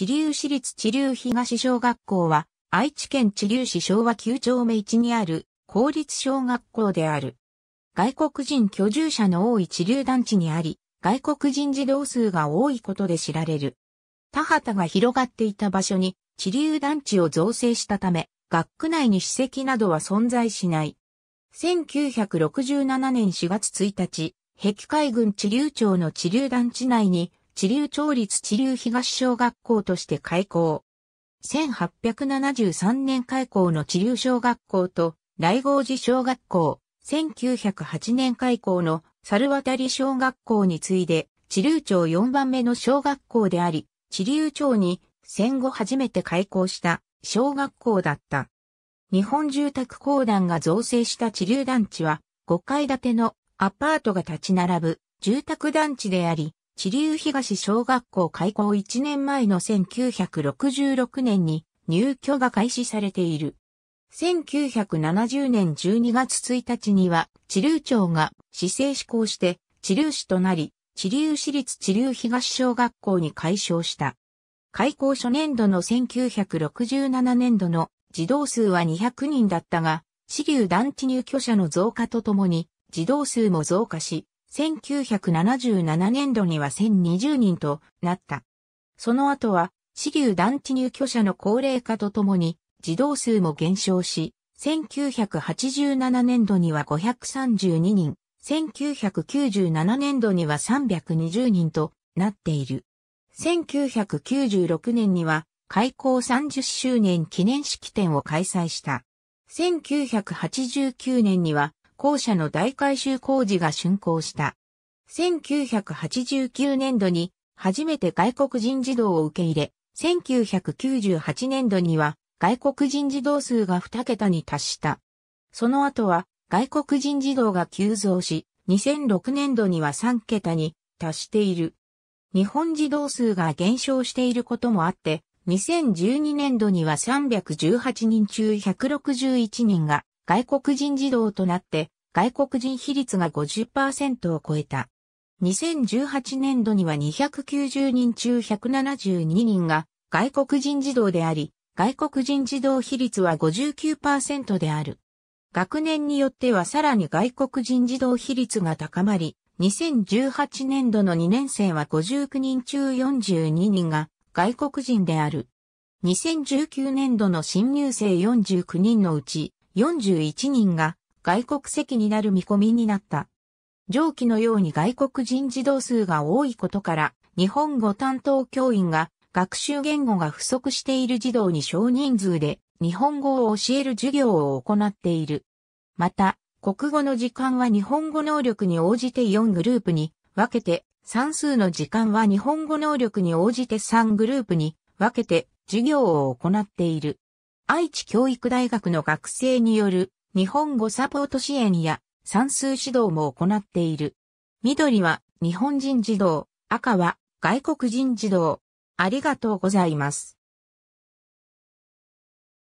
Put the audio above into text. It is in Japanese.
知立市立知立東小学校は、愛知県知立市昭和9丁目1にある公立小学校である。外国人居住者の多い知立団地にあり、外国人児童数が多いことで知られる。田畑が広がっていた場所に知立団地を造成したため、学区内に史跡などは存在しない。1967年4月1日、碧海郡知立町の知立団地内に地流町立地流東小学校として開校。1873年開校の地流小学校と、来郷寺小学校、1908年開校の猿渡小学校に次いで、地流町4番目の小学校であり、地流町に戦後初めて開校した小学校だった。日本住宅公団が造成した地流団地は5階建てのアパートが立ち並ぶ住宅団地であり、地流東小学校開校1年前の1966年に入居が開始されている。1970年12月1日には、地流町が市政施行して、地流市となり、地流市立地流東小学校に改称した。開校初年度の1967年度の児童数は200人だったが、地流団地入居者の増加とともに、児童数も増加し、1977年度には1020人となった。その後は、市流団地入居者の高齢化とともに、児童数も減少し、1987年度には532人、1997年度には320人となっている。1996年には開校30周年記念式典を開催した。1989年には校舎の大改修工事が竣工した。1989年度に初めて外国人児童を受け入れ、1998年度には外国人児童数が2桁に達した。その後は外国人児童が急増し、2006年度には3桁に達している。日本児童数が減少していることもあって、2012年度には318人中161人が外国人児童となって、外国人比率が50%を超えた。2018年度には290人中172人が外国人児童であり、外国人児童比率は59%である。学年によってはさらに外国人児童比率が高まり、2018年度の2年生は59人中42人が外国人である。2019年度の新入生49人のうち41人が外国籍になる見込みになった。上記のように外国人児童数が多いことから、日本語担当教員が学習言語が不足している児童に少人数で日本語を教える授業を行っている。また、国語の時間は日本語能力に応じて4グループに分けて、算数の時間は日本語能力に応じて3グループに分けて授業を行っている。愛知教育大学の学生による日本語サポート支援や算数指導も行っている。緑は日本人児童、赤は外国人児童。ありがとうございます。